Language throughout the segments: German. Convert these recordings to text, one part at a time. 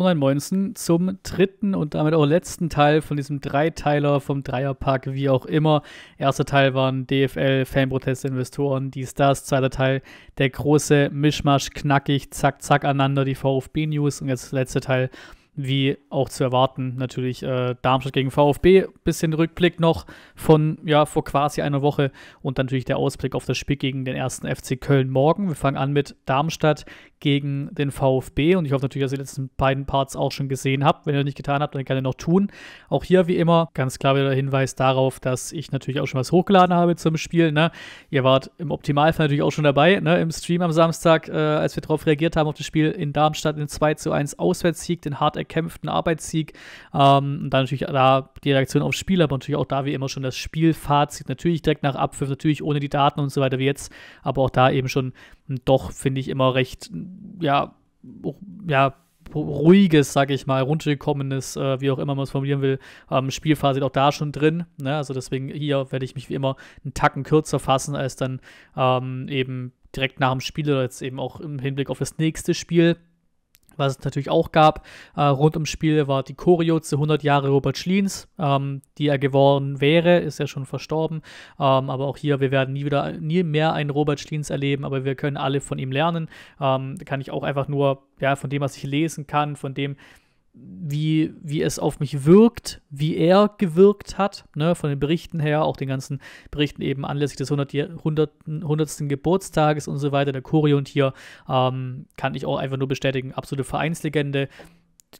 Und Online-Moinsen zum dritten und damit auch letzten Teil von diesem Dreiteiler vom Dreierpack, wie auch immer. Erster Teil waren DFL, Fanprotest, Investoren, die Stars. Zweiter Teil der große Mischmasch, knackig, zack, zack aneinander, die VfB-News. Und jetzt letzter Teil wie auch zu erwarten, natürlich äh, Darmstadt gegen VfB, bisschen Rückblick noch von ja vor quasi einer Woche und dann natürlich der Ausblick auf das Spiel gegen den ersten FC Köln morgen. Wir fangen an mit Darmstadt gegen den VfB und ich hoffe natürlich, dass ihr die letzten beiden Parts auch schon gesehen habt. Wenn ihr das nicht getan habt, dann gerne noch tun. Auch hier wie immer ganz klar wieder der Hinweis darauf, dass ich natürlich auch schon was hochgeladen habe zum Spiel. Ne? Ihr wart im Optimalfall natürlich auch schon dabei ne? im Stream am Samstag, äh, als wir darauf reagiert haben auf das Spiel in Darmstadt, den 2 zu 1 Auswärtssieg, den Harteck umkämpften Arbeitssieg. Ähm, und dann natürlich da die Reaktion aufs Spiel, aber natürlich auch da wie immer schon das Spielfazit. Natürlich direkt nach Abpfiff, natürlich ohne die Daten und so weiter wie jetzt, aber auch da eben schon doch, finde ich, immer recht, ja, ja, ruhiges, sage ich mal, runtergekommenes, äh, wie auch immer man es formulieren will, ähm, Spielfazit auch da schon drin. Ne? Also deswegen hier werde ich mich wie immer einen Tacken kürzer fassen, als dann ähm, eben direkt nach dem Spiel oder jetzt eben auch im Hinblick auf das nächste Spiel was es natürlich auch gab. Äh, rund ums Spiel war die Choreo zu 100 Jahre Robert Schliens, ähm, die er geworden wäre, ist ja schon verstorben. Ähm, aber auch hier, wir werden nie wieder, nie mehr einen Robert Schliens erleben, aber wir können alle von ihm lernen. Ähm, kann ich auch einfach nur, ja, von dem, was ich lesen kann, von dem, wie, wie es auf mich wirkt, wie er gewirkt hat, ne, von den Berichten her, auch den ganzen Berichten eben anlässlich des 100, 100, 100. Geburtstages und so weiter, der Choreo und hier, ähm, kann ich auch einfach nur bestätigen, absolute Vereinslegende,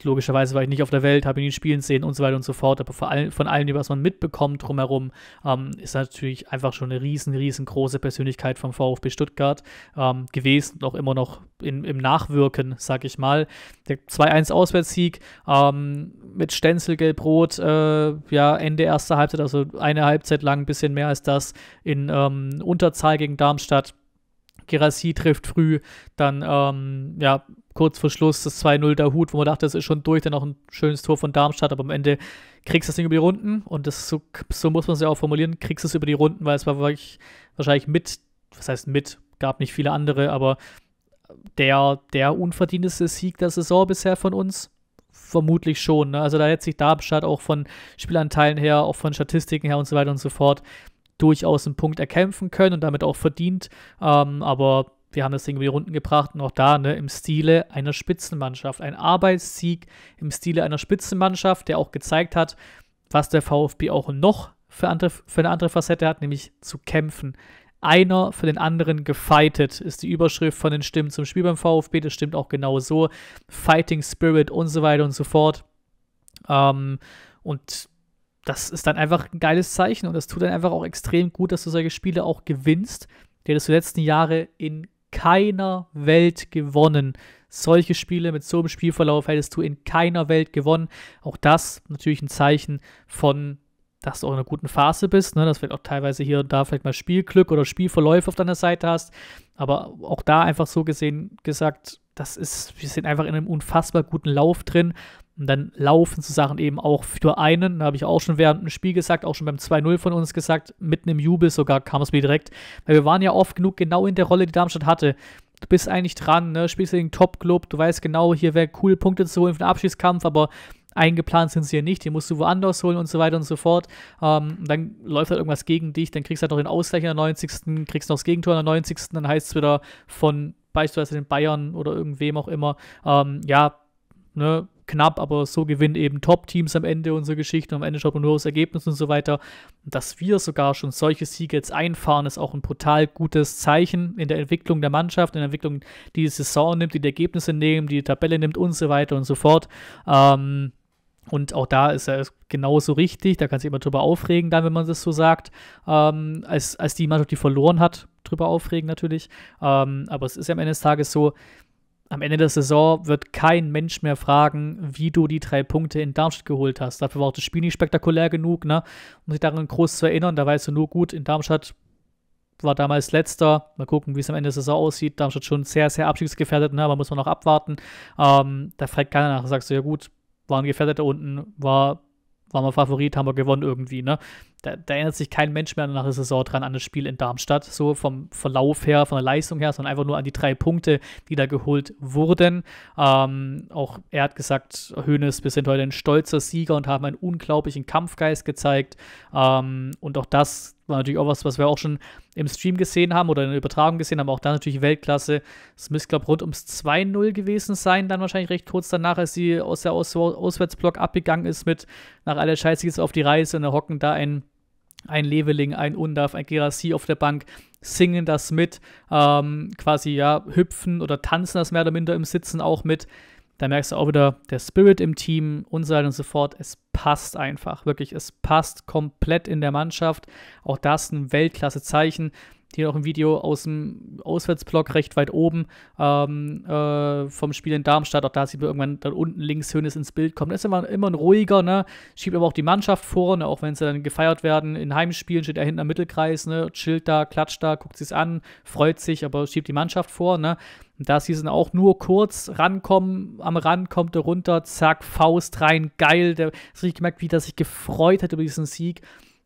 logischerweise war ich nicht auf der Welt, habe ihn nicht spielen sehen und so weiter und so fort, aber all, von allem, was man mitbekommt drumherum, ähm, ist natürlich einfach schon eine riesen, riesengroße Persönlichkeit vom VfB Stuttgart ähm, gewesen, auch immer noch in, im Nachwirken, sag ich mal. Der 2-1-Auswärtssieg ähm, mit Stenzel, Gelb-Rot, äh, ja, Ende erster Halbzeit, also eine Halbzeit lang, ein bisschen mehr als das, in ähm, Unterzahl gegen Darmstadt. Gerassi trifft früh, dann ähm, ja, kurz vor Schluss das 2-0 der Hut, wo man dachte, das ist schon durch, dann auch ein schönes Tor von Darmstadt, aber am Ende kriegst du das Ding über die Runden und das so, so muss man es ja auch formulieren, kriegst du es über die Runden, weil es war wirklich, wahrscheinlich mit, was heißt mit, gab nicht viele andere, aber der, der unverdienteste Sieg der Saison bisher von uns, vermutlich schon. Ne? Also da hätte sich Darmstadt auch von Spielanteilen her, auch von Statistiken her und so weiter und so fort durchaus einen Punkt erkämpfen können und damit auch verdient, ähm, aber wir haben das Ding über Runden gebracht und auch da ne, im Stile einer Spitzenmannschaft. Ein Arbeitssieg im Stile einer Spitzenmannschaft, der auch gezeigt hat, was der VfB auch noch für, andere, für eine andere Facette hat, nämlich zu kämpfen. Einer für den anderen gefightet, ist die Überschrift von den Stimmen zum Spiel beim VfB. Das stimmt auch genau so. Fighting Spirit und so weiter und so fort. Ähm, und das ist dann einfach ein geiles Zeichen und das tut dann einfach auch extrem gut, dass du solche Spiele auch gewinnst die das die letzten Jahre in keiner Welt gewonnen. Solche Spiele mit so einem Spielverlauf hättest du in keiner Welt gewonnen. Auch das natürlich ein Zeichen von, dass du auch in einer guten Phase bist, ne? dass du vielleicht auch teilweise hier und da vielleicht mal Spielglück oder Spielverläufe auf deiner Seite hast. Aber auch da einfach so gesehen gesagt, das ist, wir sind einfach in einem unfassbar guten Lauf drin. Und dann laufen so Sachen eben auch für einen, Da habe ich auch schon während dem Spiel gesagt, auch schon beim 2-0 von uns gesagt, mitten im Jubel sogar kam es mir direkt, weil wir waren ja oft genug genau in der Rolle, die Darmstadt hatte. Du bist eigentlich dran, ne? spielst gegen Top-Club, du weißt genau, hier wäre cool, Punkte zu holen für den Abschiedskampf, aber eingeplant sind sie hier nicht, die musst du woanders holen und so weiter und so fort. Ähm, dann läuft halt irgendwas gegen dich, dann kriegst du halt noch den Ausgleich in der 90., kriegst noch das Gegentor in der 90., dann heißt es wieder von beispielsweise den Bayern oder irgendwem auch immer, ähm, ja, ne, knapp, aber so gewinnen eben Top-Teams am Ende unserer Geschichte. Und am Ende schaut man nur aufs Ergebnis und so weiter. dass wir sogar schon solche Siege jetzt einfahren, ist auch ein brutal gutes Zeichen in der Entwicklung der Mannschaft, in der Entwicklung, die die Saison nimmt, die die Ergebnisse nimmt, die, die Tabelle nimmt und so weiter und so fort. Ähm, und auch da ist er genauso richtig, da kann sich immer drüber aufregen, dann, wenn man das so sagt, ähm, als, als die Mannschaft, die verloren hat, drüber aufregen natürlich. Ähm, aber es ist ja am Ende des Tages so, am Ende der Saison wird kein Mensch mehr fragen, wie du die drei Punkte in Darmstadt geholt hast. Dafür war auch das Spiel nicht spektakulär genug, ne? um sich daran groß zu erinnern. Da weißt du nur gut, in Darmstadt war damals letzter. Mal gucken, wie es am Ende der Saison aussieht. Darmstadt schon sehr, sehr abstiegsgefährdet, ne? aber muss man noch abwarten. Ähm, da fragt keiner nach. Da sagst du, ja gut, war ein Gefährdeter unten, war waren wir Favorit, haben wir gewonnen irgendwie, ne? Da, da, erinnert sich kein Mensch mehr nach der Saison dran an das Spiel in Darmstadt, so vom Verlauf her, von der Leistung her, sondern einfach nur an die drei Punkte, die da geholt wurden. Ähm, auch er hat gesagt, Hönes, wir sind heute ein stolzer Sieger und haben einen unglaublichen Kampfgeist gezeigt. Ähm, und auch das war natürlich auch was, was wir auch schon im Stream gesehen haben oder in der Übertragung gesehen haben. Auch da natürlich Weltklasse. Es müsste, glaube ich, rund ums 2-0 gewesen sein, dann wahrscheinlich recht kurz danach, als sie aus der Aus Auswärtsblock abgegangen ist mit nach aller Scheiße geht's auf die Reise und da hocken da ein, ein Leveling, ein Undaf, ein Gerassi auf der Bank, singen das mit, ähm, quasi ja, hüpfen oder tanzen das mehr oder minder im Sitzen auch mit. Da merkst du auch wieder, der Spirit im Team und so weiter und so fort. Es passt einfach, wirklich. Es passt komplett in der Mannschaft. Auch das ist ein Weltklasse-Zeichen. Hier noch ein Video aus dem Auswärtsblock recht weit oben ähm, äh, vom Spiel in Darmstadt. Auch da sieht man irgendwann dann unten links Hönes ins Bild kommen. Das ist immer, immer ein ruhiger, ne? Schiebt aber auch die Mannschaft vor, ne? auch wenn sie dann gefeiert werden. In Heimspielen steht er hinten am Mittelkreis, ne? chillt da, klatscht da, guckt sich an, freut sich, aber schiebt die Mannschaft vor, ne? da sie sind auch nur kurz rankommen, am Rand kommt er runter, zack, Faust rein, geil. Der ist richtig gemerkt, wie er sich gefreut hat über diesen Sieg.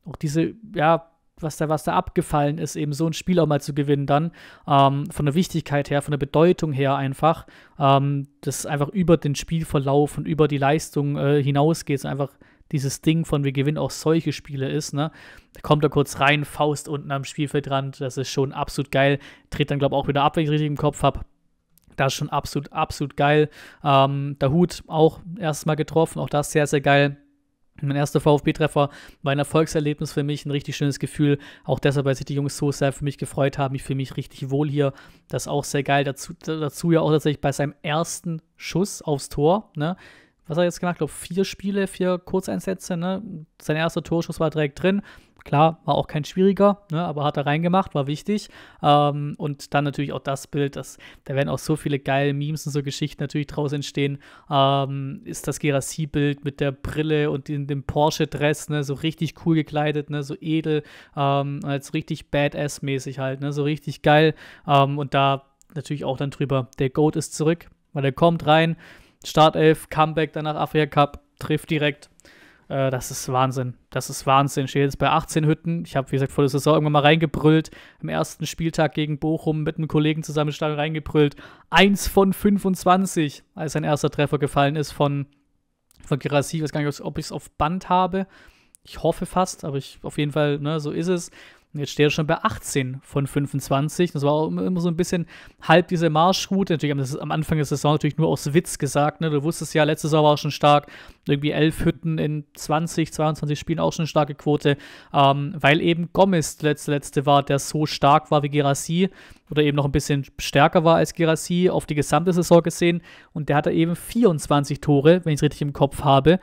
Auch diese, ja, was da, was da abgefallen ist, eben so ein Spiel auch mal zu gewinnen dann. Ähm, von der Wichtigkeit her, von der Bedeutung her einfach, ähm, das einfach über den Spielverlauf und über die Leistung äh, hinausgeht, so einfach dieses Ding von wir gewinnen auch solche Spiele ist, ne? Da kommt er kurz rein, Faust unten am Spielfeldrand, das ist schon absolut geil. Tritt dann, glaube ich, auch wieder ab, wenn ich richtig im Kopf habe. Das ist schon absolut, absolut geil. Ähm, der Hut auch erstmal getroffen, auch das sehr, sehr geil. Mein erster VfB-Treffer war ein Erfolgserlebnis für mich, ein richtig schönes Gefühl. Auch deshalb, weil sich die Jungs so sehr für mich gefreut haben. Ich fühle mich richtig wohl hier. Das ist auch sehr geil. Dazu, dazu ja auch tatsächlich bei seinem ersten Schuss aufs Tor. Ne? was hat er jetzt gemacht? Ich glaube, vier Spiele, vier Kurzeinsätze. Ne? Sein erster Torschuss war direkt drin. Klar, war auch kein schwieriger, ne? aber hat er reingemacht, war wichtig. Ähm, und dann natürlich auch das Bild, das, da werden auch so viele geile Memes und so Geschichten natürlich draus entstehen. Ähm, ist das Gerassi-Bild mit der Brille und den, dem Porsche-Dress, ne? so richtig cool gekleidet, ne? so edel, ähm, als richtig Badass-mäßig halt, ne? so richtig geil. Ähm, und da natürlich auch dann drüber, der Goat ist zurück, weil er kommt rein Startelf, Comeback danach Afrika Cup, trifft direkt. Äh, das ist Wahnsinn. Das ist Wahnsinn. Steht jetzt bei 18 Hütten. Ich habe, wie gesagt, vor der Saison irgendwann mal reingebrüllt. Im ersten Spieltag gegen Bochum mit einem Kollegen zusammen stand reingebrüllt. Eins von 25, als sein erster Treffer gefallen ist von, von Gerassi. Ich weiß gar nicht, ob ich es auf Band habe. Ich hoffe fast, aber ich, auf jeden Fall, ne, so ist es. Jetzt steht er schon bei 18 von 25. Das war auch immer so ein bisschen halb diese Marschroute. Natürlich haben das am Anfang der Saison natürlich nur aus Witz gesagt. Ne? Du wusstest ja, letzte Saison war auch schon stark. Irgendwie elf Hütten in 20, 22 Spielen auch schon eine starke Quote. Ähm, weil eben Gomez der letzte, letzte war, der so stark war wie Gerassi oder eben noch ein bisschen stärker war als Gerassi auf die gesamte Saison gesehen. Und der hatte eben 24 Tore, wenn ich es richtig im Kopf habe.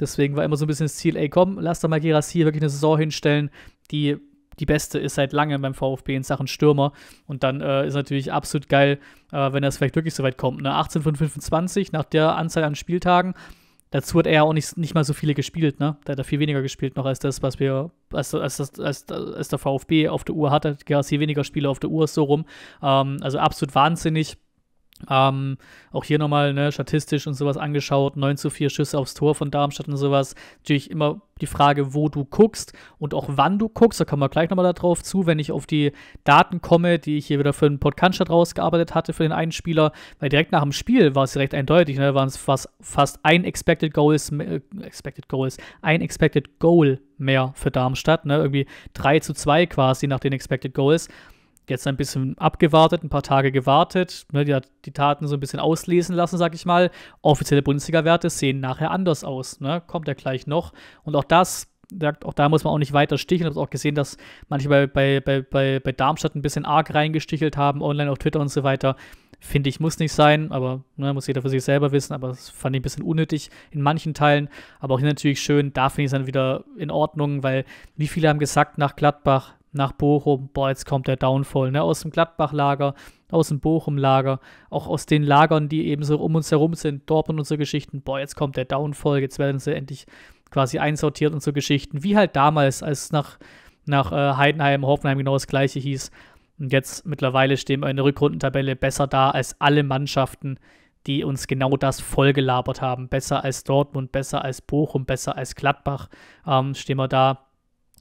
Deswegen war immer so ein bisschen das Ziel, ey komm, lass da mal Gerassi wirklich eine Saison hinstellen, die die beste ist seit langem beim VfB in Sachen Stürmer. Und dann äh, ist natürlich absolut geil, äh, wenn das vielleicht wirklich so weit kommt. Ne? 18 von 25 nach der Anzahl an Spieltagen. Dazu hat er ja auch nicht, nicht mal so viele gespielt, ne? Da hat er viel weniger gespielt noch als das, was wir, als, als, als, als, als der VfB auf der Uhr hatte. Ja, weniger Spiele auf der Uhr, ist so rum. Ähm, also absolut wahnsinnig ähm, auch hier nochmal ne, statistisch und sowas angeschaut, 9 zu 4 Schüsse aufs Tor von Darmstadt und sowas. Natürlich immer die Frage, wo du guckst und auch wann du guckst. Da kommen wir gleich nochmal darauf zu, wenn ich auf die Daten komme, die ich hier wieder für den Podcast rausgearbeitet hatte, für den einen Spieler. Weil direkt nach dem Spiel war es direkt eindeutig, ne, waren es fast, fast ein Expected Goals, äh, Expected Goals, ein Expected Goal mehr für Darmstadt. Ne, irgendwie 3 zu 2 quasi nach den Expected Goals jetzt ein bisschen abgewartet, ein paar Tage gewartet, ne, die, die Taten so ein bisschen auslesen lassen, sag ich mal. Offizielle Bundesliga-Werte sehen nachher anders aus, ne? kommt ja gleich noch. Und auch das, auch da muss man auch nicht weiter sticheln. Ich habe auch gesehen, dass manche bei, bei, bei, bei Darmstadt ein bisschen arg reingestichelt haben, online auf Twitter und so weiter. Finde ich, muss nicht sein, aber ne, muss jeder für sich selber wissen. Aber das fand ich ein bisschen unnötig in manchen Teilen. Aber auch hier natürlich schön, da finde ich es dann wieder in Ordnung, weil wie viele haben gesagt nach Gladbach, nach Bochum. Boah, jetzt kommt der Downfall, ne? Aus dem Gladbach-Lager, aus dem Bochum-Lager, auch aus den Lagern, die eben so um uns herum sind, Dortmund und so Geschichten. Boah, jetzt kommt der Downfall, jetzt werden sie endlich quasi einsortiert und so Geschichten. Wie halt damals, als nach, nach äh, Heidenheim, Hoffenheim genau das Gleiche hieß. Und jetzt mittlerweile stehen wir in der Rückrundentabelle besser da als alle Mannschaften, die uns genau das vollgelabert haben. Besser als Dortmund, besser als Bochum, besser als Gladbach ähm, stehen wir da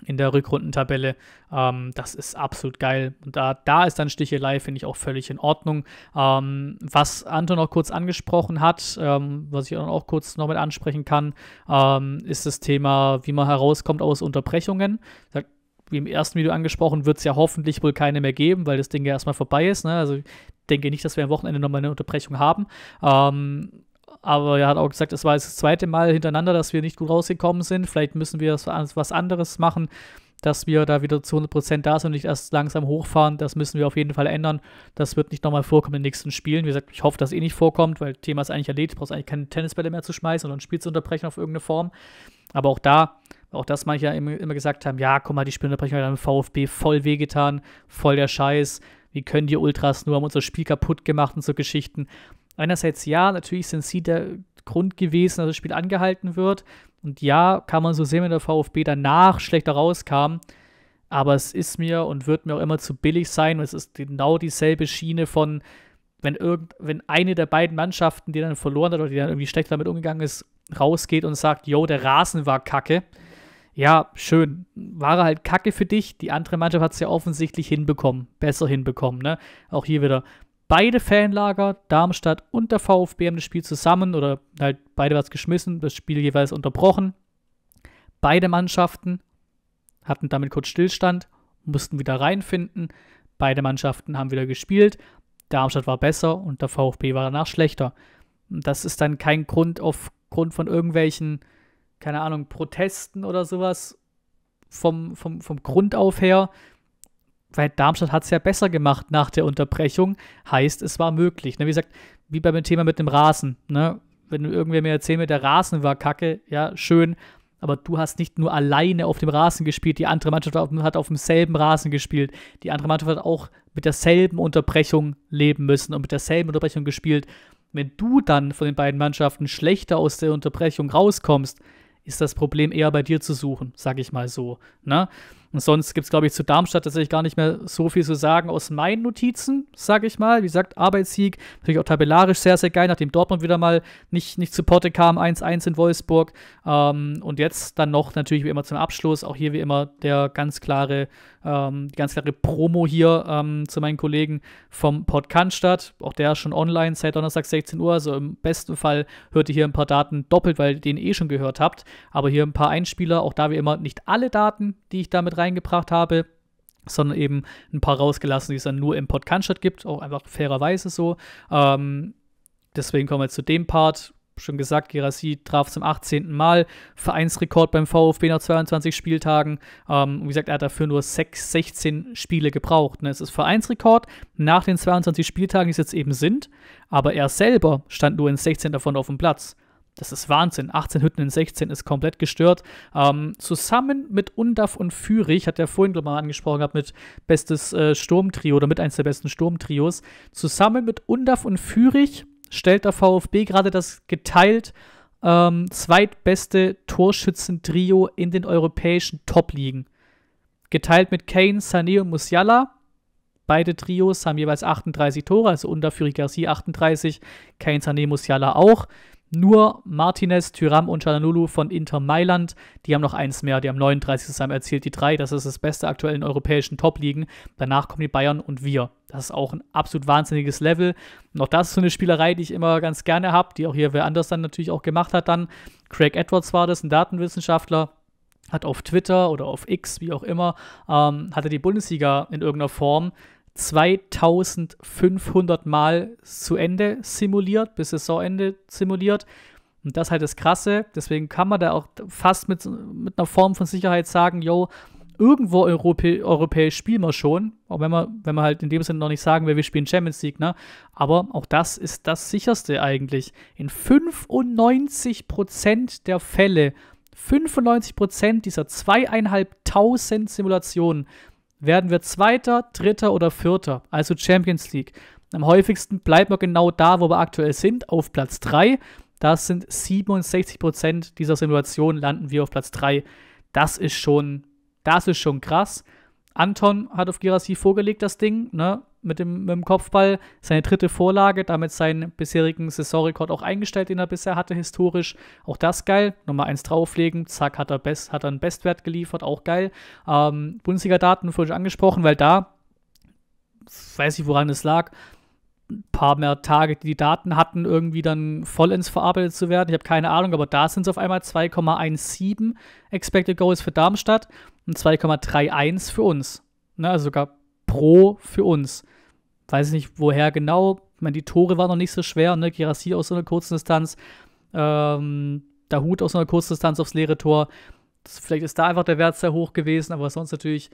in der Rückrundentabelle. Ähm, das ist absolut geil. Und da, da ist dann Stichelei, finde ich, auch völlig in Ordnung. Ähm, was Anton noch kurz angesprochen hat, ähm, was ich auch kurz noch mit ansprechen kann, ähm, ist das Thema, wie man herauskommt aus Unterbrechungen. Da, wie im ersten Video angesprochen, wird es ja hoffentlich wohl keine mehr geben, weil das Ding ja erstmal vorbei ist. Ne? Also denke nicht, dass wir am Wochenende nochmal eine Unterbrechung haben. Ähm, aber er hat auch gesagt, es war das zweite Mal hintereinander, dass wir nicht gut rausgekommen sind. Vielleicht müssen wir was anderes machen, dass wir da wieder zu 100% da sind und nicht erst langsam hochfahren. Das müssen wir auf jeden Fall ändern. Das wird nicht nochmal vorkommen in den nächsten Spielen. Wie gesagt, ich hoffe, dass eh nicht vorkommt, weil Thema ist eigentlich erledigt. Du brauchst eigentlich keine Tennisbälle mehr zu schmeißen oder ein Spiel zu unterbrechen auf irgendeine Form. Aber auch da, auch das manche ja immer, gesagt haben, ja, guck mal, die Spielunterbrechung hat einem VfB voll wehgetan, voll der Scheiß. Wie können die Ultras nur, haben unser Spiel kaputt gemacht und so Geschichten einerseits ja, natürlich sind sie der Grund gewesen, dass das Spiel angehalten wird. Und ja, kann man so sehen, wenn der VfB danach schlechter rauskam. Aber es ist mir und wird mir auch immer zu billig sein. es ist genau dieselbe Schiene von, wenn, irgend, wenn eine der beiden Mannschaften, die dann verloren hat oder die dann irgendwie schlecht damit umgegangen ist, rausgeht und sagt, yo, der Rasen war kacke. Ja, schön. War halt kacke für dich. Die andere Mannschaft hat es ja offensichtlich hinbekommen. Besser hinbekommen, ne? Auch hier wieder beide Fanlager, Darmstadt und der VfB, haben das Spiel zusammen oder halt beide was geschmissen, das Spiel jeweils unterbrochen. Beide Mannschaften hatten damit kurz Stillstand, mussten wieder reinfinden. Beide Mannschaften haben wieder gespielt. Darmstadt war besser und der VfB war danach schlechter. Und das ist dann kein Grund aufgrund von irgendwelchen, keine Ahnung, Protesten oder sowas vom, vom, vom Grund auf her, weil Darmstadt hat es ja besser gemacht nach der Unterbrechung, heißt, es war möglich. Ne? Wie gesagt, wie beim Thema mit dem Rasen. Ne? Wenn irgendwer mir erzählt, mit der Rasen war kacke, ja, schön, aber du hast nicht nur alleine auf dem Rasen gespielt, die andere Mannschaft hat auf demselben Rasen gespielt, die andere Mannschaft hat auch mit derselben Unterbrechung leben müssen und mit derselben Unterbrechung gespielt. Wenn du dann von den beiden Mannschaften schlechter aus der Unterbrechung rauskommst, ist das Problem eher bei dir zu suchen, sag ich mal so. Ne? Und sonst gibt es, glaube ich, zu Darmstadt tatsächlich gar nicht mehr so viel zu sagen aus meinen Notizen, sage ich mal. Wie gesagt, Arbeitssieg, natürlich auch tabellarisch sehr, sehr geil, nachdem Dortmund wieder mal nicht, nicht zu Porte kam, 1-1 in Wolfsburg. Ähm, und jetzt dann noch natürlich wie immer zum Abschluss, auch hier wie immer der ganz klare, ähm, die ganz klare Promo hier ähm, zu meinen Kollegen vom Port Cannstatt. Auch der schon online seit Donnerstag 16 Uhr. Also im besten Fall hört ihr hier ein paar Daten doppelt, weil ihr den eh schon gehört habt. Aber hier ein paar Einspieler, auch da wie immer nicht alle Daten, die ich damit rein reingebracht habe, sondern eben ein paar rausgelassen, die es dann nur im Podcast gibt, auch einfach fairerweise so. Ähm, deswegen kommen wir zu dem Part. Schon gesagt, Gerasi traf zum 18. Mal Vereinsrekord beim VfB nach 22 Spieltagen. Ähm, wie gesagt, er hat dafür nur 6, 16 Spiele gebraucht. Ne? Es ist Vereinsrekord nach den 22 Spieltagen, die es jetzt eben sind. Aber er selber stand nur in 16 davon auf dem Platz. Das ist Wahnsinn. 18 Hütten in 16 ist komplett gestört. Ähm, zusammen mit Undaf und Führig, hat er vorhin, glaube ich, mal angesprochen gehabt, mit bestes äh, Sturmtrio oder mit eins der besten Sturmtrios. Zusammen mit Undaf und Führig stellt der VfB gerade das geteilt ähm, zweitbeste Torschützentrio in den europäischen Top-Ligen. Geteilt mit Kane, Sané und Musiala. Beide Trios haben jeweils 38 Tore, also unter Führig, Garcia 38, Kane, Sané, Musiala auch. Nur Martinez, Tyram und Cialanulu von Inter Mailand, die haben noch eins mehr, die haben 39 zusammen erzielt, die drei. Das ist das Beste aktuell in europäischen Top-Ligen. Danach kommen die Bayern und wir. Das ist auch ein absolut wahnsinniges Level. Und auch das ist so eine Spielerei, die ich immer ganz gerne habe, die auch hier wer anders dann natürlich auch gemacht hat dann. Craig Edwards war das, ein Datenwissenschaftler, hat auf Twitter oder auf X, wie auch immer, ähm, hatte die Bundesliga in irgendeiner Form 2500 Mal zu Ende simuliert, bis Saisonende simuliert. Und das ist halt das Krasse. Deswegen kann man da auch fast mit, mit einer Form von Sicherheit sagen, yo, irgendwo Europä europäisch spielen wir schon. Auch wenn man, wenn man halt in dem Sinne noch nicht sagen will, wir spielen Champions League, ne? Aber auch das ist das sicherste eigentlich. In 95% der Fälle, 95% dieser zweieinhalbtausend Simulationen werden wir Zweiter, Dritter oder Vierter, also Champions League, am häufigsten bleibt man genau da, wo wir aktuell sind, auf Platz 3. Das sind 67% dieser Simulationen landen wir auf Platz 3. Das ist schon, das ist schon krass. Anton hat auf Girassi vorgelegt, das Ding, ne? mit dem, mit dem Kopfball. Seine dritte Vorlage, damit seinen bisherigen Saisonrekord auch eingestellt, den er bisher hatte, historisch. Auch das geil. Nummer eins drauflegen, zack, hat er, best, hat er einen Bestwert geliefert, auch geil. Ähm, Bundesliga-Daten vorhin angesprochen, weil da, weiß ich, woran es lag, ein paar mehr Tage, die die Daten hatten, irgendwie dann vollends verarbeitet zu werden. Ich habe keine Ahnung, aber da sind es auf einmal 2,17 Expected Goals für Darmstadt und 2,31 für uns. Ne, also sogar pro für uns weiß ich nicht woher genau. Ich meine, die Tore waren noch nicht so schwer, ne? Girassi aus so einer kurzen Distanz, ähm, Hut aus so einer kurzen Distanz aufs leere Tor. Das, vielleicht ist da einfach der Wert sehr hoch gewesen, aber sonst natürlich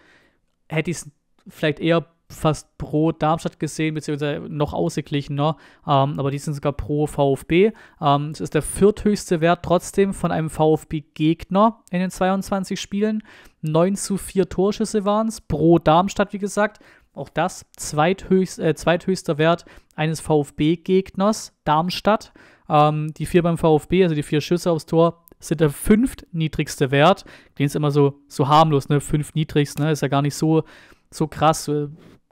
hätte ich es vielleicht eher fast pro Darmstadt gesehen, beziehungsweise noch ausgeglichener, ähm, aber die sind sogar pro VfB. Ähm, es ist der vierthöchste Wert trotzdem von einem VfB-Gegner in den 22 Spielen. 9 zu 4 Torschüsse waren es pro Darmstadt, wie gesagt auch das zweithöchst, äh, zweithöchster Wert eines VfB-Gegners, Darmstadt. Ähm, die vier beim VfB, also die vier Schüsse aufs Tor, sind der fünftniedrigste Wert. Klingt ist immer so, so harmlos, ne? Fünftniedrigst, ne? Ist ja gar nicht so, so krass.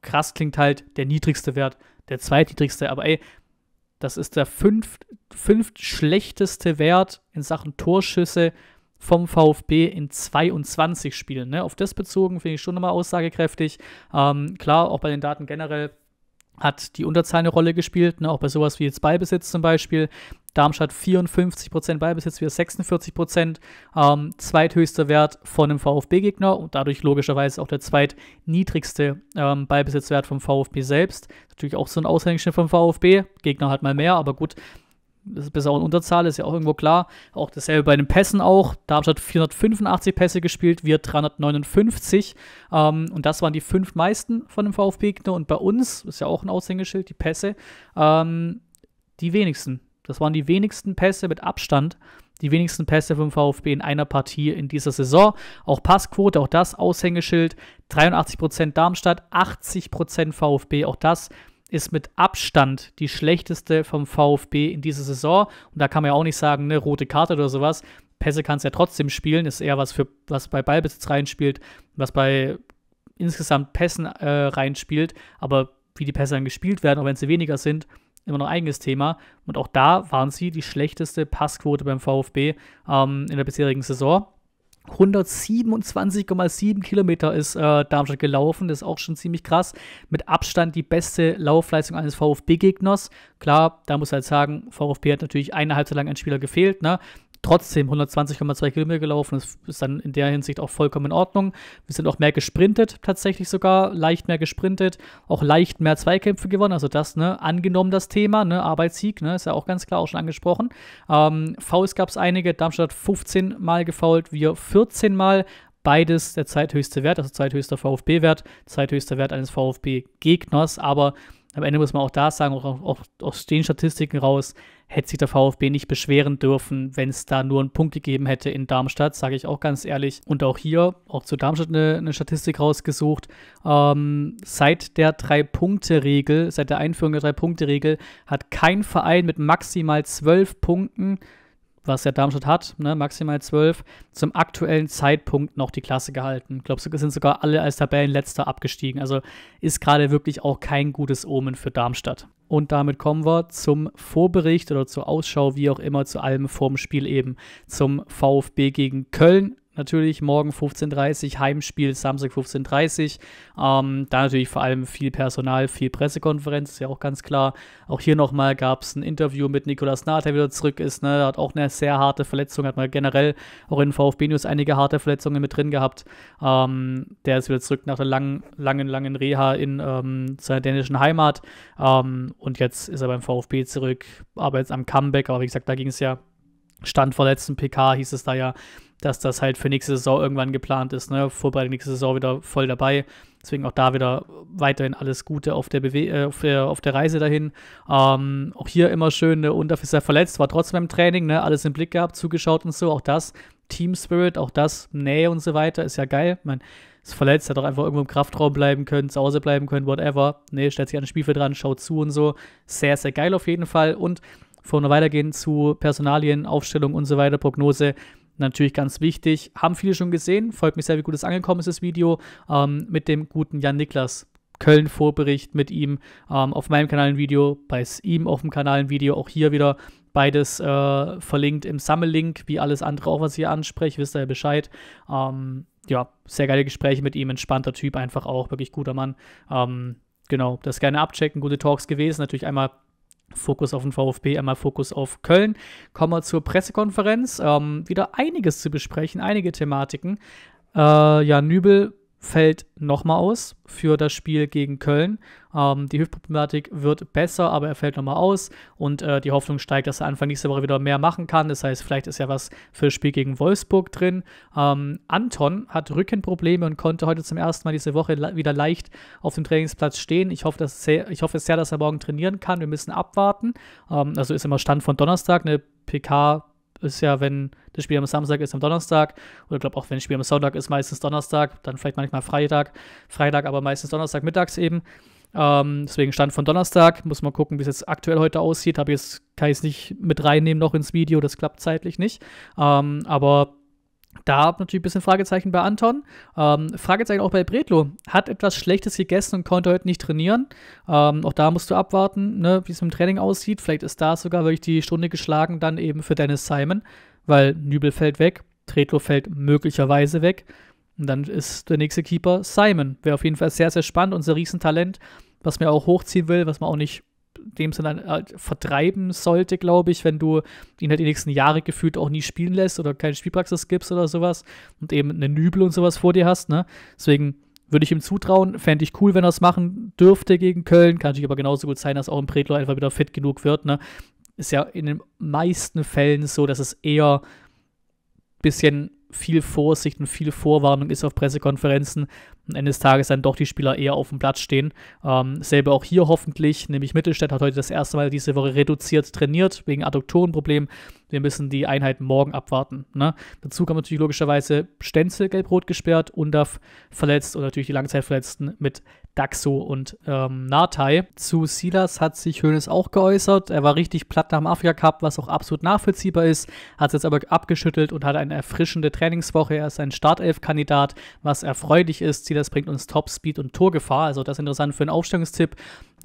Krass klingt halt der niedrigste Wert, der zweitniedrigste. Aber ey, das ist der fünft, fünft schlechteste Wert in Sachen Torschüsse vom VfB in 22 Spielen. Ne? Auf das bezogen finde ich schon nochmal aussagekräftig. Ähm, klar, auch bei den Daten generell hat die Unterzahl eine Rolle gespielt, ne? auch bei sowas wie jetzt Ballbesitz zum Beispiel. Darmstadt 54% Ballbesitz, wir 46%, ähm, zweithöchster Wert von einem VfB-Gegner und dadurch logischerweise auch der zweitniedrigste ähm, Ballbesitzwert vom VfB selbst. Natürlich auch so ein Aushängeschild vom VfB, Gegner hat mal mehr, aber gut, das ist Besser und Unterzahl ist ja auch irgendwo klar. Auch dasselbe bei den Pässen auch. Darmstadt 485 Pässe gespielt, wir 359. Ähm, und das waren die fünf meisten von dem VfB-Gegner. Und bei uns, ist ja auch ein Aushängeschild, die Pässe, ähm, die wenigsten. Das waren die wenigsten Pässe mit Abstand, die wenigsten Pässe vom VfB in einer Partie in dieser Saison. Auch Passquote, auch das Aushängeschild. 83% Darmstadt, 80% VfB, auch das ist mit Abstand die schlechteste vom VfB in dieser Saison. Und da kann man ja auch nicht sagen, eine rote Karte oder sowas. Pässe kann es ja trotzdem spielen, ist eher was für was bei Ballbesitz reinspielt, was bei insgesamt Pässen äh, reinspielt, aber wie die Pässe dann gespielt werden, auch wenn sie weniger sind, immer noch ein eigenes Thema. Und auch da waren sie die schlechteste Passquote beim VfB ähm, in der bisherigen Saison. 127,7 Kilometer ist äh, Darmstadt gelaufen. Das ist auch schon ziemlich krass. Mit Abstand die beste Laufleistung eines VfB-Gegners. Klar, da muss ich halt sagen, VfB hat natürlich eineinhalb so lang ein Spieler gefehlt. Ne? trotzdem 120,2 Kilometer gelaufen. Das ist dann in der Hinsicht auch vollkommen in Ordnung. Wir sind auch mehr gesprintet, tatsächlich sogar, leicht mehr gesprintet, auch leicht mehr Zweikämpfe gewonnen. Also das, ne, angenommen das Thema, ne, Arbeitssieg, ne, ist ja auch ganz klar auch schon angesprochen. Ähm, Fouls gab es einige, Darmstadt 15 Mal gefault, wir 14 Mal, Beides der zweithöchste Wert, also zweithöchster VfB-Wert, zweithöchster Wert eines VfB-Gegners. Aber am Ende muss man auch da sagen, auch, auch, auch aus den Statistiken raus, hätte sich der VfB nicht beschweren dürfen, wenn es da nur einen Punkt gegeben hätte in Darmstadt, sage ich auch ganz ehrlich. Und auch hier, auch zu Darmstadt eine, eine Statistik rausgesucht. Ähm, seit der Drei-Punkte-Regel, seit der Einführung der Drei-Punkte-Regel, hat kein Verein mit maximal zwölf Punkten was der Darmstadt hat, ne, maximal 12, zum aktuellen Zeitpunkt noch die Klasse gehalten. Ich glaube, du, sind sogar alle als Tabellenletzter abgestiegen. Also ist gerade wirklich auch kein gutes Omen für Darmstadt. Und damit kommen wir zum Vorbericht oder zur Ausschau, wie auch immer, zu allem vorm Spiel eben zum VfB gegen Köln natürlich. Morgen 15.30 Uhr, Heimspiel, Samstag 15.30 Uhr. Ähm, da natürlich vor allem viel Personal, viel Pressekonferenz, ist ja auch ganz klar. Auch hier nochmal gab es ein Interview mit Nikolas Naht, der wieder zurück ist. Ne? Hat auch eine sehr harte Verletzung, hat mal generell auch in VfB News einige harte Verletzungen mit drin gehabt. Ähm, der ist wieder zurück nach der langen, langen, langen Reha in ähm, seiner dänischen Heimat. Ähm, und jetzt ist er beim VfB zurück, aber jetzt am Comeback. Aber wie gesagt, da ging es ja Stand vor letzten PK hieß es da ja, dass das halt für nächste Saison irgendwann geplant ist. Ne? Vorbereitung nächste Saison wieder voll dabei. Deswegen auch da wieder weiterhin alles Gute auf der, Bewe äh, auf der, auf der Reise dahin. Ähm, auch hier immer schön, ne, Unterfisser verletzt, war trotzdem im Training, ne, alles im Blick gehabt, zugeschaut und so. Auch das, Team Spirit, auch das, Nähe und so weiter, ist ja geil. Man ist verletzt, hat auch einfach irgendwo im Kraftraum bleiben können, zu Hause bleiben können, whatever. Ne, stellt sich an den Spielfeld dran, schaut zu und so. Sehr, sehr geil auf jeden Fall. Und vorne weitergehen zu Personalien, Aufstellung und so weiter, Prognose natürlich ganz wichtig. Haben viele schon gesehen, freut mich sehr, wie gut es angekommen ist, das Video ähm, mit dem guten Jan Niklas. Köln-Vorbericht mit ihm ähm, auf meinem Kanal ein Video, bei ihm auf dem Kanal ein Video, auch hier wieder beides äh, verlinkt im Sammellink, wie alles andere auch, was ich hier anspreche, wisst ihr ja Bescheid. Ähm, ja, sehr geile Gespräche mit ihm, entspannter Typ einfach auch, wirklich guter Mann. Ähm, genau, das gerne abchecken, gute Talks gewesen, natürlich einmal Fokus auf den VfB, einmal Fokus auf Köln. Kommen wir zur Pressekonferenz. Ähm, wieder einiges zu besprechen, einige Thematiken. Äh, ja, Nübel fällt nochmal aus für das Spiel gegen Köln. Ähm, die Hüftproblematik wird besser, aber er fällt nochmal aus und äh, die Hoffnung steigt, dass er Anfang nächster Woche wieder mehr machen kann. Das heißt, vielleicht ist ja was für das Spiel gegen Wolfsburg drin. Ähm, Anton hat Rückenprobleme und konnte heute zum ersten Mal diese Woche le wieder leicht auf dem Trainingsplatz stehen. Ich hoffe, dass sehr, ich hoffe sehr, dass er morgen trainieren kann. Wir müssen abwarten. Ähm, also ist immer Stand von Donnerstag eine PK ist ja, wenn das Spiel am Samstag ist, am Donnerstag. Oder ich glaube auch, wenn das Spiel am Sonntag ist, meistens Donnerstag. Dann vielleicht manchmal Freitag. Freitag, aber meistens Donnerstag mittags eben. Ähm, deswegen Stand von Donnerstag. Muss man gucken, wie es jetzt aktuell heute aussieht. Habe jetzt, kann ich es nicht mit reinnehmen noch ins Video. Das klappt zeitlich nicht. Ähm, aber da natürlich ein bisschen Fragezeichen bei Anton. Ähm, Fragezeichen auch bei Bredlo. Hat etwas Schlechtes gegessen und konnte heute nicht trainieren. Ähm, auch da musst du abwarten, ne, wie es im Training aussieht. Vielleicht ist da sogar wirklich die Stunde geschlagen, dann eben für Dennis Simon, weil Nübel fällt weg, Tretlo fällt möglicherweise weg. Und dann ist der nächste Keeper Simon. Wäre auf jeden Fall sehr, sehr spannend und ein Riesentalent, was mir auch hochziehen will, was man auch nicht dem Sinne halt äh, vertreiben sollte, glaube ich, wenn du ihn halt die nächsten Jahre gefühlt auch nie spielen lässt oder keine Spielpraxis gibst oder sowas und eben eine Nübel und sowas vor dir hast, ne? Deswegen würde ich ihm zutrauen, fände ich cool, wenn er es machen dürfte gegen Köln. Kann natürlich aber genauso gut sein, dass auch im Predlo einfach wieder fit genug wird, ne? Ist ja in den meisten Fällen so, dass es eher ein bisschen viel Vorsicht und viel Vorwarnung ist auf Pressekonferenzen. Am Ende des Tages dann doch die Spieler eher auf dem Platz stehen. Ähm, selber auch hier hoffentlich, nämlich Mittelstädt hat heute das erste Mal diese Woche reduziert trainiert, wegen Adduktorenproblemen. Wir müssen die Einheiten morgen abwarten. Ne? Dazu kam natürlich logischerweise Stenzel gelb-rot gesperrt, Undaf verletzt und natürlich die Langzeitverletzten mit Daxo und ähm, Natai. Zu Silas hat sich Hönes auch geäußert. Er war richtig platt nach dem Afrika Cup, was auch absolut nachvollziehbar ist. Hat es jetzt aber abgeschüttelt und hat eine erfrischende Trainingswoche. Er ist ein Startelf-Kandidat, was erfreulich ist. Silas bringt uns Top-Speed und Torgefahr. Also das ist interessant für einen Aufstellungstipp,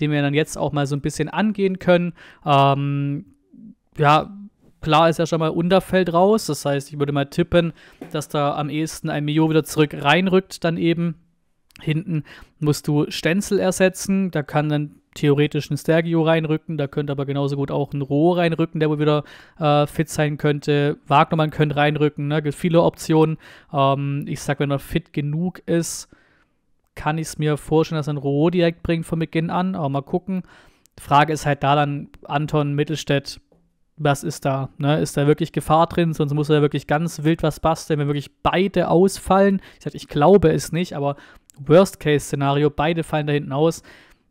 den wir dann jetzt auch mal so ein bisschen angehen können. Ähm, ja, klar ist ja schon mal Unterfeld raus. Das heißt, ich würde mal tippen, dass da am ehesten ein Mio wieder zurück reinrückt, dann eben Hinten musst du Stenzel ersetzen, da kann dann theoretisch ein Stergio reinrücken, da könnte aber genauso gut auch ein Roh reinrücken, der wohl wieder äh, fit sein könnte. Wagnermann könnte reinrücken, ne? gibt viele Optionen. Ähm, ich sag, wenn er fit genug ist, kann ich es mir vorstellen, dass er ein Roh direkt bringt von Beginn an, aber mal gucken. Frage ist halt da dann, Anton Mittelstädt, was ist da? Ne? Ist da wirklich Gefahr drin? Sonst muss er wirklich ganz wild was basteln, wenn wirklich beide ausfallen. Ich, sag, ich glaube es nicht, aber Worst-Case-Szenario, beide fallen da hinten aus,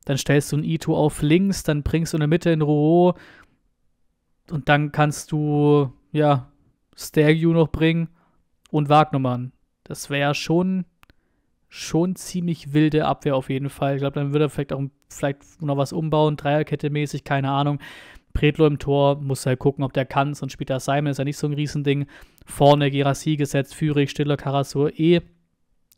dann stellst du ein E2 auf links, dann bringst du in der Mitte in Ruhe und dann kannst du, ja, Stergu noch bringen und Wagnermann. Das wäre schon, schon ziemlich wilde Abwehr auf jeden Fall. Ich glaube, dann würde er vielleicht auch vielleicht noch was umbauen, Dreierkette mäßig, keine Ahnung. Predlo im Tor, muss halt gucken, ob der kann, sonst spielt er Simon, ist ja nicht so ein Riesending. Vorne Gerassi gesetzt, Führig, Stiller, Karasur, eh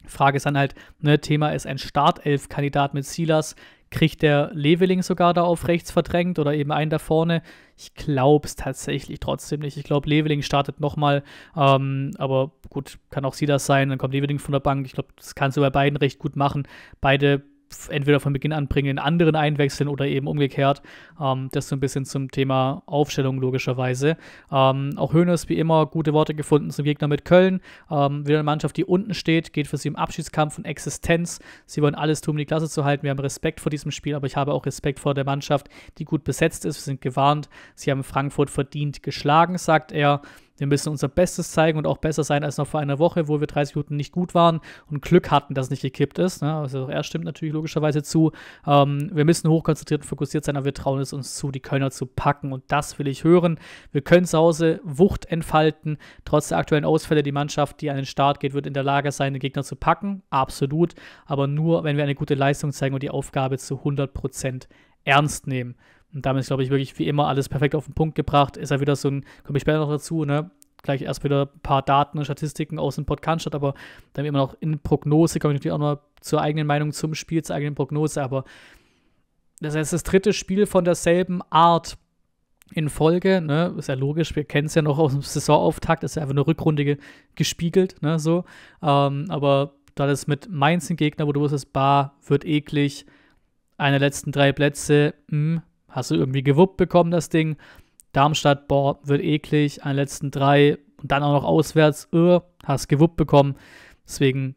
Frage ist dann halt, ne, Thema ist ein Startelf-Kandidat mit Silas. Kriegt der Leveling sogar da auf rechts verdrängt oder eben einen da vorne? Ich glaube es tatsächlich trotzdem nicht. Ich glaube, Leveling startet nochmal, ähm, aber gut, kann auch Silas sein, dann kommt Leveling von der Bank. Ich glaube, das kannst du bei beiden recht gut machen. Beide entweder von Beginn an bringen, in anderen einwechseln oder eben umgekehrt. Ähm, das so ein bisschen zum Thema Aufstellung logischerweise. Ähm, auch Hönes wie immer gute Worte gefunden zum Gegner mit Köln. Ähm, wieder eine Mannschaft, die unten steht, geht für sie im Abschiedskampf und Existenz. Sie wollen alles tun, um die Klasse zu halten. Wir haben Respekt vor diesem Spiel, aber ich habe auch Respekt vor der Mannschaft, die gut besetzt ist. Wir sind gewarnt. Sie haben Frankfurt verdient geschlagen, sagt er. Wir müssen unser Bestes zeigen und auch besser sein als noch vor einer Woche, wo wir 30 Minuten nicht gut waren und Glück hatten, dass nicht gekippt ist. Ne? Also er stimmt natürlich logischerweise zu. Ähm, wir müssen hochkonzentriert und fokussiert sein, aber wir trauen es uns zu, die Kölner zu packen. Und das will ich hören. Wir können zu Hause Wucht entfalten. Trotz der aktuellen Ausfälle, die Mannschaft, die an den Start geht, wird in der Lage sein, den Gegner zu packen. Absolut. Aber nur, wenn wir eine gute Leistung zeigen und die Aufgabe zu 100% ernst nehmen. Und damit ist, glaube ich, wirklich wie immer alles perfekt auf den Punkt gebracht. Ist ja wieder so ein, komme ich später noch dazu, ne? Gleich erst wieder ein paar Daten und Statistiken aus dem Podcast statt, aber dann immer noch in Prognose, komme ich natürlich auch noch zur eigenen Meinung zum Spiel, zur eigenen Prognose, aber das heißt, das dritte Spiel von derselben Art in Folge, ne? Ist ja logisch, wir kennen es ja noch aus dem Saisonauftakt, ist ja einfach eine Rückrunde ge gespiegelt, ne? So. Ähm, aber da das mit Mainz ein Gegner, wo du wusstest, Bar wird eklig, eine letzten drei Plätze, mh, hm, hast du irgendwie gewuppt bekommen, das Ding. Darmstadt, boah, wird eklig, an den letzten drei und dann auch noch auswärts, öh, hast gewuppt bekommen. Deswegen,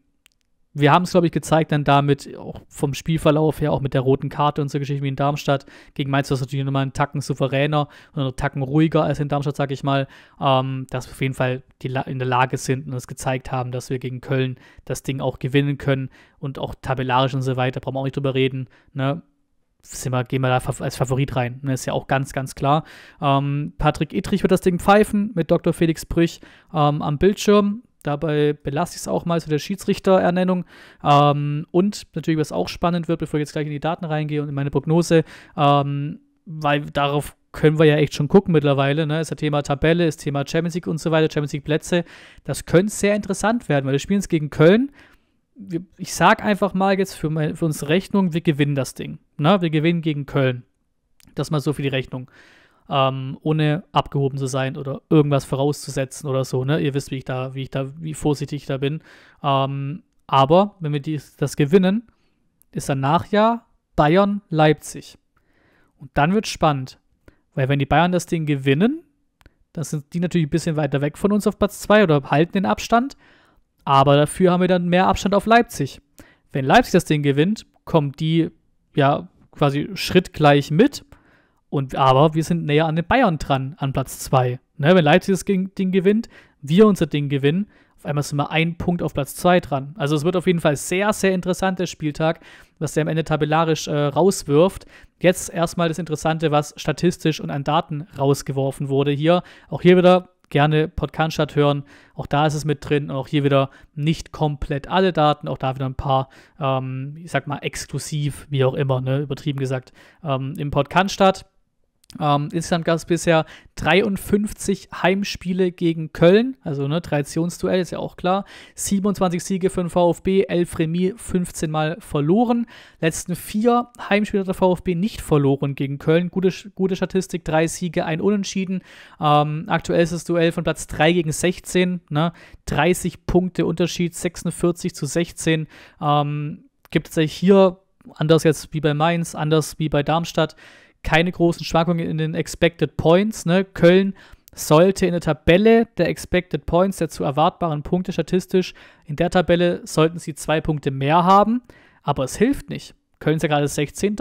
wir haben es, glaube ich, gezeigt dann damit, auch vom Spielverlauf her, auch mit der roten Karte und so Geschichten wie in Darmstadt. Gegen Mainz war es natürlich nochmal einen Tacken souveräner und einen Tacken ruhiger als in Darmstadt, sage ich mal, ähm, dass wir auf jeden Fall in der Lage sind und es gezeigt haben, dass wir gegen Köln das Ding auch gewinnen können und auch tabellarisch und so weiter, brauchen wir auch nicht drüber reden. Ne? sind wir, gehen wir da als Favorit rein. Das ne? ist ja auch ganz, ganz klar. Ähm, Patrick Ittrich wird das Ding pfeifen mit Dr. Felix Brüch ähm, am Bildschirm. Dabei belasse ich es auch mal zu der Schiedsrichterernennung. Ähm, und natürlich, was auch spannend wird, bevor ich jetzt gleich in die Daten reingehe und in meine Prognose, ähm, weil darauf können wir ja echt schon gucken mittlerweile. Ne? Ist ja Thema Tabelle, ist Thema Champions League und so weiter, Champions League Plätze. Das könnte sehr interessant werden, weil wir spielen es gegen Köln wir, ich sag einfach mal jetzt für, mein, für unsere Rechnung, wir gewinnen das Ding. Na, ne? wir gewinnen gegen Köln. Das mal so für die Rechnung. Ähm, ohne abgehoben zu sein oder irgendwas vorauszusetzen oder so. Ne? Ihr wisst, wie ich da, wie ich da, wie vorsichtig ich da bin. Ähm, aber wenn wir die, das gewinnen, ist danach ja Bayern Leipzig. Und dann wird es spannend. Weil wenn die Bayern das Ding gewinnen, dann sind die natürlich ein bisschen weiter weg von uns auf Platz 2 oder halten den Abstand. Aber dafür haben wir dann mehr Abstand auf Leipzig. Wenn Leipzig das Ding gewinnt, kommt die ja quasi schrittgleich mit. Und, aber wir sind näher an den Bayern dran, an Platz 2. Ne, wenn Leipzig das Ding gewinnt, wir unser Ding gewinnen, auf einmal sind wir ein Punkt auf Platz 2 dran. Also es wird auf jeden Fall sehr, sehr interessant, der Spieltag, was der am Ende tabellarisch äh, rauswirft. Jetzt erstmal das Interessante, was statistisch und an Daten rausgeworfen wurde hier. Auch hier wieder gerne Podcast hören. Auch da ist es mit drin und auch hier wieder nicht komplett alle Daten, auch da wieder ein paar, ähm, ich sag mal, exklusiv, wie auch immer, ne, übertrieben gesagt, ähm, im Podcast ähm, insgesamt gab es bisher 53 Heimspiele gegen Köln, also ne, Traditionsduell, ist ja auch klar. 27 Siege für den VfB, 11 Remis, 15 Mal verloren. Letzten vier Heimspiele hat der VfB nicht verloren gegen Köln. Gute, gute Statistik, drei Siege, ein Unentschieden. Ähm, aktuell ist das Duell von Platz 3 gegen 16, ne? 30 Punkte Unterschied, 46 zu 16. Ähm, gibt es hier anders jetzt wie bei Mainz, anders wie bei Darmstadt, keine großen Schwankungen in den Expected Points. Ne? Köln sollte in der Tabelle der Expected Points, der zu erwartbaren Punkte statistisch, in der Tabelle sollten sie zwei Punkte mehr haben, aber es hilft nicht. Köln ist ja gerade 16.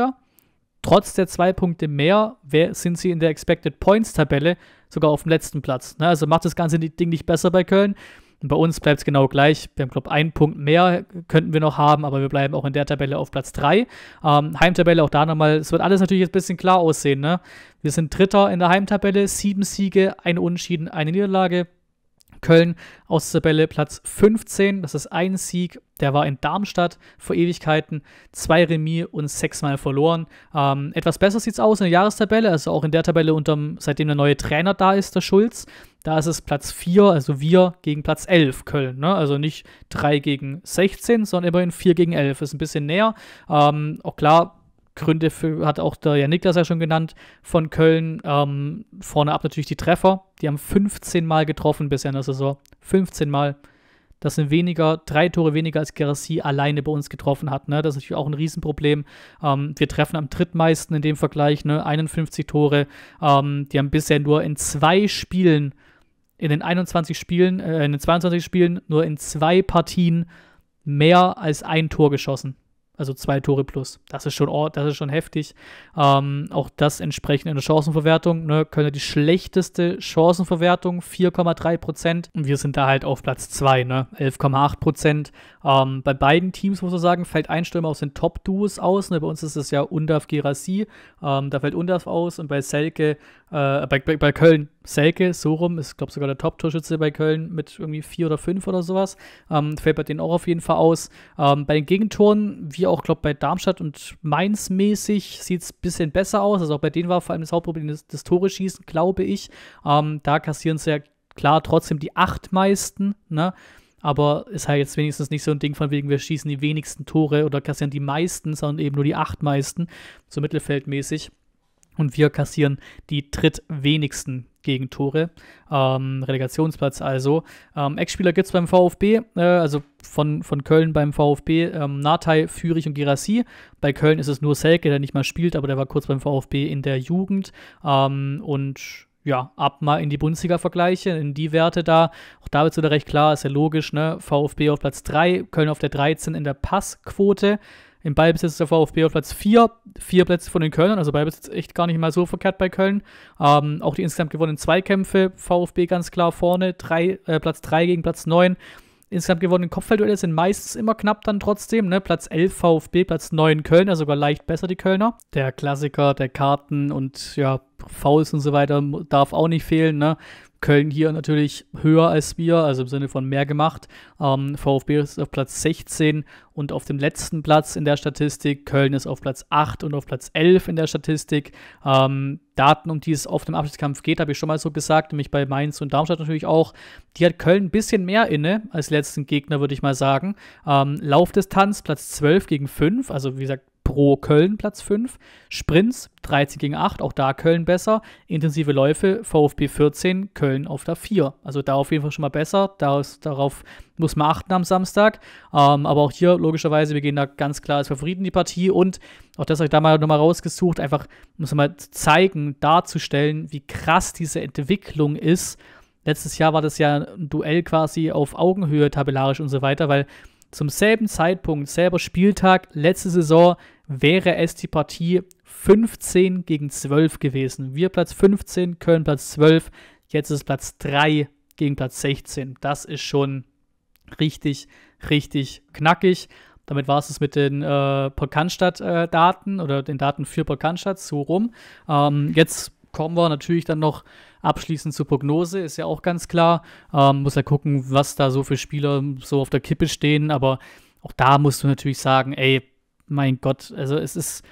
Trotz der zwei Punkte mehr sind sie in der Expected Points Tabelle sogar auf dem letzten Platz. Ne? Also macht das ganze Ding nicht besser bei Köln. Und bei uns bleibt es genau gleich. Wir haben, glaube ich, einen Punkt mehr könnten wir noch haben, aber wir bleiben auch in der Tabelle auf Platz 3. Ähm, Heimtabelle auch da nochmal. Es wird alles natürlich jetzt ein bisschen klar aussehen. Ne? Wir sind Dritter in der Heimtabelle, sieben Siege, ein Unentschieden, eine Niederlage. Köln aus der Tabelle Platz 15. Das ist ein Sieg, der war in Darmstadt vor Ewigkeiten. Zwei Remis und sechsmal verloren. Ähm, etwas besser sieht es aus in der Jahrestabelle, also auch in der Tabelle, unterm, seitdem der neue Trainer da ist, der Schulz. Da ist es Platz 4, also wir gegen Platz 11 Köln. Ne? Also nicht 3 gegen 16, sondern immerhin 4 gegen 11. Ist ein bisschen näher. Ähm, auch klar, Gründe für, hat auch der Janik das ja schon genannt, von Köln. Ähm, vorne ab natürlich die Treffer. Die haben 15 Mal getroffen bisher in der Saison. 15 Mal. Das sind weniger, drei Tore weniger als Gerassi alleine bei uns getroffen hat. Ne? Das ist natürlich auch ein Riesenproblem. Ähm, wir treffen am drittmeisten in dem Vergleich, ne? 51 Tore. Ähm, die haben bisher nur in zwei Spielen, in den 21 Spielen, äh, in den 22 Spielen, nur in zwei Partien mehr als ein Tor geschossen. Also zwei Tore plus. Das ist schon, das ist schon heftig. Ähm, auch das entsprechend in der Chancenverwertung. Ne? Kölner die schlechteste Chancenverwertung, 4,3 Prozent. Und wir sind da halt auf Platz 2, ne? 11,8 Prozent. Ähm, bei beiden Teams, muss man sagen, fällt ein Stürmer aus den Top-Duos aus. Ne? Bei uns ist es ja Undav Gerasi. Ähm, da fällt Undav aus. Und bei Selke äh, bei, bei, bei, Köln Selke, so rum, ist, glaube sogar der Top-Torschütze bei Köln mit irgendwie vier oder fünf oder sowas. Ähm, fällt bei denen auch auf jeden Fall aus. Ähm, bei den Gegentoren, wie auch, glaube bei Darmstadt und Mainz mäßig, sieht es ein bisschen besser aus. Also auch bei denen war vor allem das Hauptproblem das, das Tore-Schießen, glaube ich. Ähm, da kassieren sie ja klar trotzdem die acht meisten, ne? Aber ist halt jetzt wenigstens nicht so ein Ding von wegen, wir schießen die wenigsten Tore oder kassieren die meisten, sondern eben nur die acht meisten, so mittelfeldmäßig. Und wir kassieren die drittwenigsten Gegentore. Ähm, Relegationsplatz also. Ähm, Ex-Spieler gibt es beim VfB, äh, also von, von Köln beim VfB, ähm, Natay, Fürich und Girassi. Bei Köln ist es nur Selke, der nicht mal spielt, aber der war kurz beim VfB in der Jugend. Ähm, und ja, ab mal in die Bundesliga-Vergleiche, in die Werte da. Auch da wird es wieder recht klar, ist ja logisch, ne? VfB auf Platz 3, Köln auf der 13 in der Passquote. Im Ballbesitz ist der VfB auf Platz 4, vier Plätze von den Kölnern, also Ballbesitz echt gar nicht mal so verkehrt bei Köln. Ähm, auch die insgesamt gewonnenen Zweikämpfe, VfB ganz klar vorne, drei, äh, Platz 3 gegen Platz 9. Insgesamt gewonnenen Kopfballduelle sind meistens immer knapp dann trotzdem, ne? Platz 11 VfB, Platz 9 Köln, also sogar leicht besser die Kölner. Der Klassiker der Karten und ja, Fouls und so weiter darf auch nicht fehlen, ne? Köln hier natürlich höher als wir, also im Sinne von mehr gemacht. Ähm, VfB ist auf Platz 16 und auf dem letzten Platz in der Statistik. Köln ist auf Platz 8 und auf Platz 11 in der Statistik. Ähm, Daten, um die es auf dem Abschiedskampf geht, habe ich schon mal so gesagt, nämlich bei Mainz und Darmstadt natürlich auch. Die hat Köln ein bisschen mehr inne als letzten Gegner, würde ich mal sagen. Ähm, Laufdistanz, Platz 12 gegen 5, also wie gesagt, pro Köln Platz 5. Sprints 13 gegen 8, auch da Köln besser. Intensive Läufe VfB 14, Köln auf der 4. Also da auf jeden Fall schon mal besser. Daraus, darauf muss man achten am Samstag. Ähm, aber auch hier logischerweise, wir gehen da ganz klar als Favoriten die Partie. Und auch das habe ich da mal nochmal rausgesucht, einfach muss mal zeigen, darzustellen, wie krass diese Entwicklung ist. Letztes Jahr war das ja ein Duell quasi auf Augenhöhe tabellarisch und so weiter, weil zum selben Zeitpunkt, selber Spieltag, letzte Saison wäre es die Partie 15 gegen 12 gewesen. Wir Platz 15, Köln Platz 12, jetzt ist Platz 3 gegen Platz 16. Das ist schon richtig, richtig knackig. Damit war es es mit den äh, Polkanstadt-Daten äh, oder den Daten für Polkanstadt, so rum. Ähm, jetzt kommen wir natürlich dann noch abschließend zur Prognose, ist ja auch ganz klar. Ähm, muss ja gucken, was da so für Spieler so auf der Kippe stehen, aber auch da musst du natürlich sagen, ey, mein Gott, also es ist,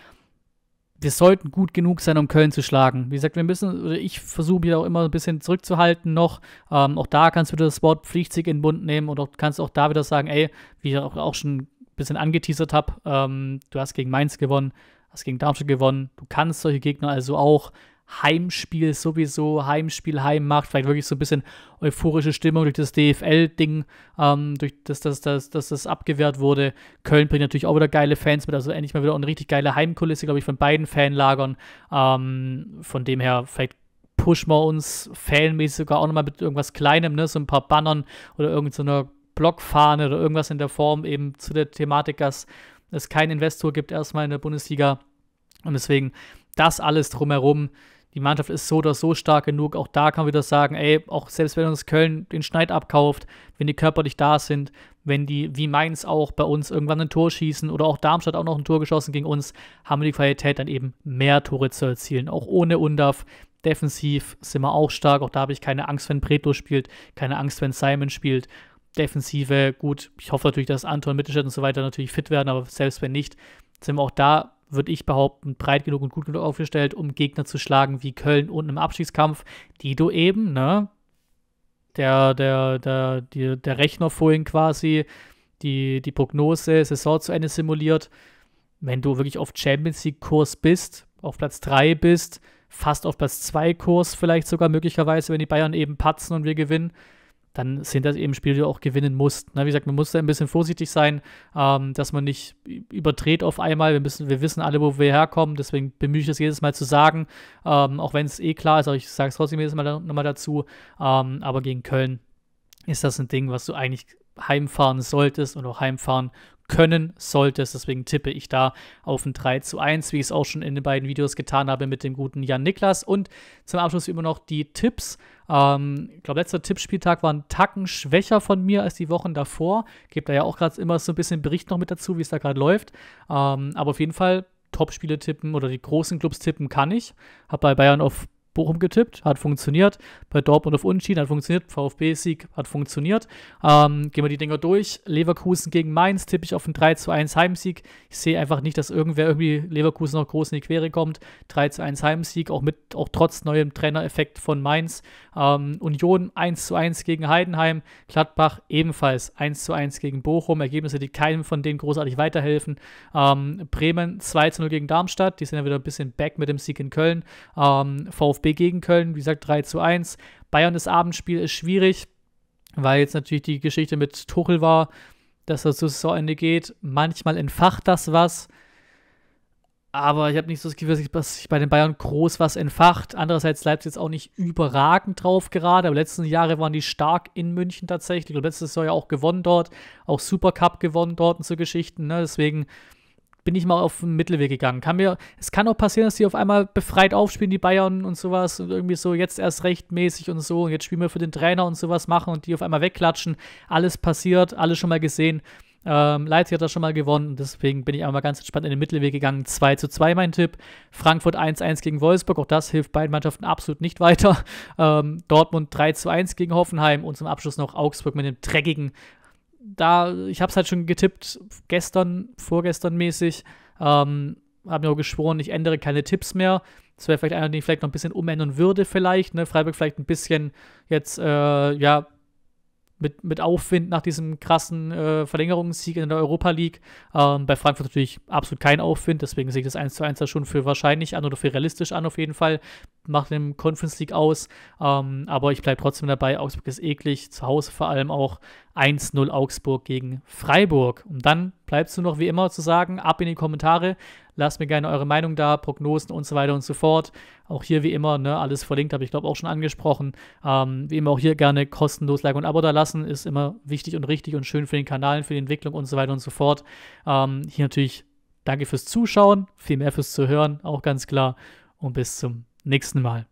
wir sollten gut genug sein, um Köln zu schlagen. Wie gesagt, wir müssen, oder ich versuche mich auch immer ein bisschen zurückzuhalten noch. Ähm, auch da kannst du das Wort Pflichtsieg in den Mund nehmen und auch, kannst auch da wieder sagen, ey, wie ich auch, auch schon ein bisschen angeteasert habe, ähm, du hast gegen Mainz gewonnen, hast gegen Darmstadt gewonnen, du kannst solche Gegner also auch Heimspiel sowieso, Heimspiel, Heim macht, vielleicht wirklich so ein bisschen euphorische Stimmung durch das DFL-Ding, ähm, durch das, dass das, das, das abgewehrt wurde. Köln bringt natürlich auch wieder geile Fans mit, also endlich mal wieder eine richtig geile Heimkulisse, glaube ich, von beiden Fanlagern. Ähm, von dem her, vielleicht pushen wir uns fanmäßig sogar auch nochmal mit irgendwas Kleinem, ne? so ein paar Bannern oder irgendeiner so Blockfahne oder irgendwas in der Form eben zu der Thematik, dass es keinen Investor gibt erstmal in der Bundesliga. Und deswegen das alles drumherum die Mannschaft ist so oder so stark genug. Auch da kann man wieder sagen, ey, auch selbst wenn uns Köln den Schneid abkauft, wenn die körperlich da sind, wenn die wie Mainz auch bei uns irgendwann ein Tor schießen oder auch Darmstadt auch noch ein Tor geschossen gegen uns, haben wir die Qualität dann eben mehr Tore zu erzielen. Auch ohne UNDAF. Defensiv sind wir auch stark. Auch da habe ich keine Angst, wenn Preto spielt, keine Angst, wenn Simon spielt. Defensive, gut, ich hoffe natürlich, dass Anton, Mittelstädt und so weiter natürlich fit werden, aber selbst wenn nicht, sind wir auch da würde ich behaupten, breit genug und gut genug aufgestellt, um Gegner zu schlagen wie Köln unten im Abschiedskampf, die du eben, ne? Der, der, der, der, der Rechner vorhin quasi, die, die Prognose, Saison zu Ende simuliert. Wenn du wirklich auf Champions League-Kurs bist, auf Platz 3 bist, fast auf Platz 2 Kurs vielleicht sogar möglicherweise, wenn die Bayern eben patzen und wir gewinnen, dann sind das eben Spiele, die du auch gewinnen musst. Na, wie gesagt, man muss da ein bisschen vorsichtig sein, ähm, dass man nicht überdreht auf einmal. Wir, müssen, wir wissen alle, wo wir herkommen, deswegen bemühe ich das jedes Mal zu sagen, ähm, auch wenn es eh klar ist, aber ich sage es trotzdem jedes Mal da, nochmal dazu. Ähm, aber gegen Köln ist das ein Ding, was du eigentlich heimfahren solltest und auch heimfahren können solltest. Deswegen tippe ich da auf ein 3 zu 1, wie ich es auch schon in den beiden Videos getan habe mit dem guten Jan Niklas. Und zum Abschluss immer noch die Tipps. Ähm, ich glaube, letzter Tippspieltag war ein Tacken schwächer von mir als die Wochen davor. Gebt da ja auch gerade immer so ein bisschen Bericht noch mit dazu, wie es da gerade läuft. Ähm, aber auf jeden Fall Top-Spiele tippen oder die großen Clubs tippen kann ich. Habe bei Bayern auf Bochum getippt, hat funktioniert. Bei Dortmund auf Unentschieden hat funktioniert. VfB-Sieg hat funktioniert. Ähm, gehen wir die Dinger durch. Leverkusen gegen Mainz tippe ich auf einen 3 zu 1 Heimsieg. Ich sehe einfach nicht, dass irgendwer irgendwie Leverkusen noch groß in die Quere kommt. 3 zu 1 Heimsieg, auch, mit, auch trotz neuem Trainereffekt von Mainz. Ähm, Union 1 zu 1 gegen Heidenheim. Gladbach ebenfalls 1 zu 1 gegen Bochum. Ergebnisse, die keinem von denen großartig weiterhelfen. Ähm, Bremen 2 zu 0 gegen Darmstadt. Die sind ja wieder ein bisschen back mit dem Sieg in Köln. Ähm, VfB gegen Köln, wie gesagt 3 zu 1. Bayern das Abendspiel ist schwierig, weil jetzt natürlich die Geschichte mit Tuchel war, dass das zu Saisonende geht. Manchmal entfacht das was, aber ich habe nicht so das Gefühl, dass sich bei den Bayern groß was entfacht. Andererseits es jetzt auch nicht überragend drauf gerade, aber letzten Jahre waren die stark in München tatsächlich. Und letztes Jahr ja auch gewonnen dort, auch Supercup gewonnen dort und so Geschichten. Ne? Deswegen bin ich mal auf den Mittelweg gegangen. Kann mir, es kann auch passieren, dass die auf einmal befreit aufspielen, die Bayern und sowas, und irgendwie so jetzt erst rechtmäßig und so, und jetzt spielen wir für den Trainer und sowas machen und die auf einmal wegklatschen. Alles passiert, alles schon mal gesehen. Ähm, Leipzig hat das schon mal gewonnen, deswegen bin ich einmal ganz entspannt in den Mittelweg gegangen. 2 zu 2 mein Tipp. Frankfurt 1-1 gegen Wolfsburg, auch das hilft beiden Mannschaften absolut nicht weiter. Ähm, Dortmund 3 zu 1 gegen Hoffenheim und zum Abschluss noch Augsburg mit dem dreckigen da, ich habe es halt schon getippt, gestern, vorgestern mäßig. Ähm, habe mir auch geschworen, ich ändere keine Tipps mehr. Das wäre vielleicht einer, den ich vielleicht noch ein bisschen umändern würde, vielleicht. Ne? Freiburg vielleicht ein bisschen jetzt, äh, ja, mit, mit Aufwind nach diesem krassen äh, Verlängerungssieg in der Europa League. Ähm, bei Frankfurt natürlich absolut kein Aufwind, deswegen sehe ich das 1 zu 1 da schon für wahrscheinlich an oder für realistisch an auf jeden Fall macht im Conference League aus. Ähm, aber ich bleibe trotzdem dabei. Augsburg ist eklig. Zu Hause vor allem auch 1-0 Augsburg gegen Freiburg. Und dann bleibst du noch wie immer zu sagen, ab in die Kommentare. Lasst mir gerne eure Meinung da, Prognosen und so weiter und so fort. Auch hier wie immer, ne, alles verlinkt, habe ich glaube auch schon angesprochen. Ähm, wie immer auch hier gerne kostenlos Like und Abo da lassen, ist immer wichtig und richtig und schön für den Kanal, für die Entwicklung und so weiter und so fort. Ähm, hier natürlich danke fürs Zuschauen, viel mehr fürs Zuhören, auch ganz klar. Und bis zum nächsten Mal.